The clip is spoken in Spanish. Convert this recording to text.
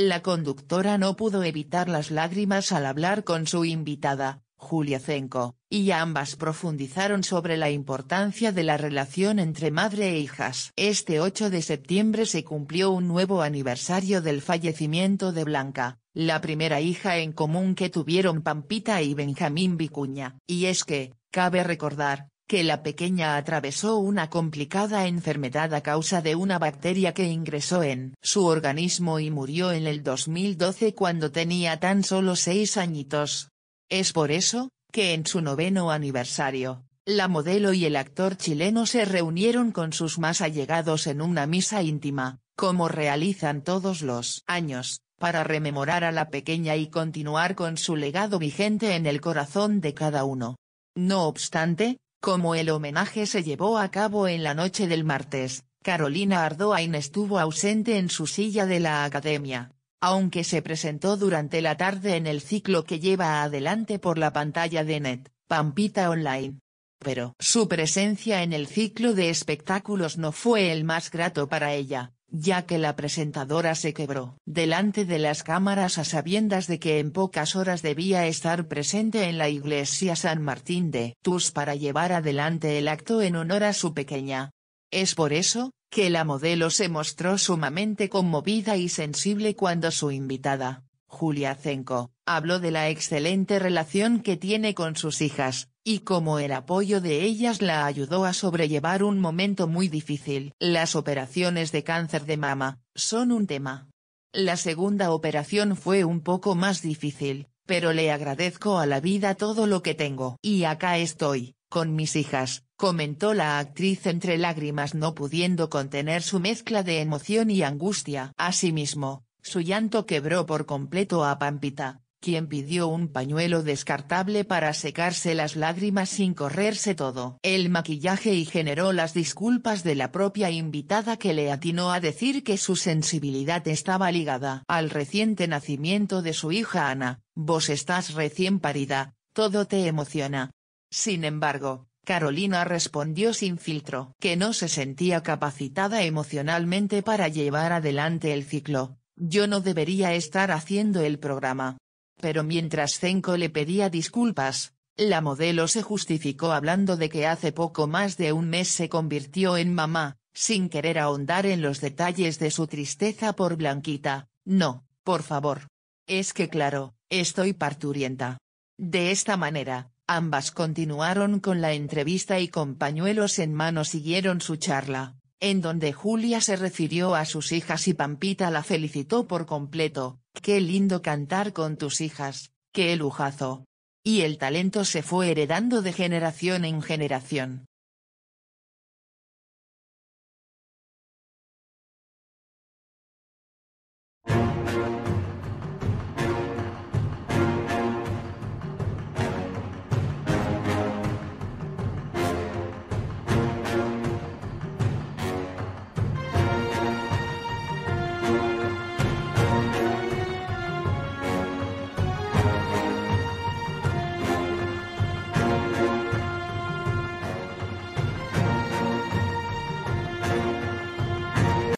La conductora no pudo evitar las lágrimas al hablar con su invitada, Julia Zenko, y ambas profundizaron sobre la importancia de la relación entre madre e hijas. Este 8 de septiembre se cumplió un nuevo aniversario del fallecimiento de Blanca, la primera hija en común que tuvieron Pampita y Benjamín Vicuña. Y es que, cabe recordar, que la pequeña atravesó una complicada enfermedad a causa de una bacteria que ingresó en su organismo y murió en el 2012 cuando tenía tan solo seis añitos. Es por eso, que en su noveno aniversario, la modelo y el actor chileno se reunieron con sus más allegados en una misa íntima, como realizan todos los años, para rememorar a la pequeña y continuar con su legado vigente en el corazón de cada uno. No obstante, como el homenaje se llevó a cabo en la noche del martes, Carolina Ardoain estuvo ausente en su silla de la academia, aunque se presentó durante la tarde en el ciclo que lleva adelante por la pantalla de Net, Pampita Online. Pero su presencia en el ciclo de espectáculos no fue el más grato para ella, ya que la presentadora se quebró delante de las cámaras a sabiendas de que en pocas horas debía estar presente en la iglesia San Martín de Tours para llevar adelante el acto en honor a su pequeña. Es por eso, que la modelo se mostró sumamente conmovida y sensible cuando su invitada, Julia Zenko, habló de la excelente relación que tiene con sus hijas, y como el apoyo de ellas la ayudó a sobrellevar un momento muy difícil. Las operaciones de cáncer de mama, son un tema. La segunda operación fue un poco más difícil, pero le agradezco a la vida todo lo que tengo. Y acá estoy, con mis hijas, comentó la actriz entre lágrimas no pudiendo contener su mezcla de emoción y angustia. Asimismo, su llanto quebró por completo a Pampita, quien pidió un pañuelo descartable para secarse las lágrimas sin correrse todo el maquillaje y generó las disculpas de la propia invitada que le atinó a decir que su sensibilidad estaba ligada al reciente nacimiento de su hija Ana, vos estás recién parida, todo te emociona. Sin embargo, Carolina respondió sin filtro que no se sentía capacitada emocionalmente para llevar adelante el ciclo, yo no debería estar haciendo el programa. Pero mientras Zenko le pedía disculpas, la modelo se justificó hablando de que hace poco más de un mes se convirtió en mamá, sin querer ahondar en los detalles de su tristeza por Blanquita, no, por favor. Es que claro, estoy parturienta. De esta manera, ambas continuaron con la entrevista y con pañuelos en mano siguieron su charla, en donde Julia se refirió a sus hijas y Pampita la felicitó por completo, qué lindo cantar con tus hijas, qué lujazo. Y el talento se fue heredando de generación en generación.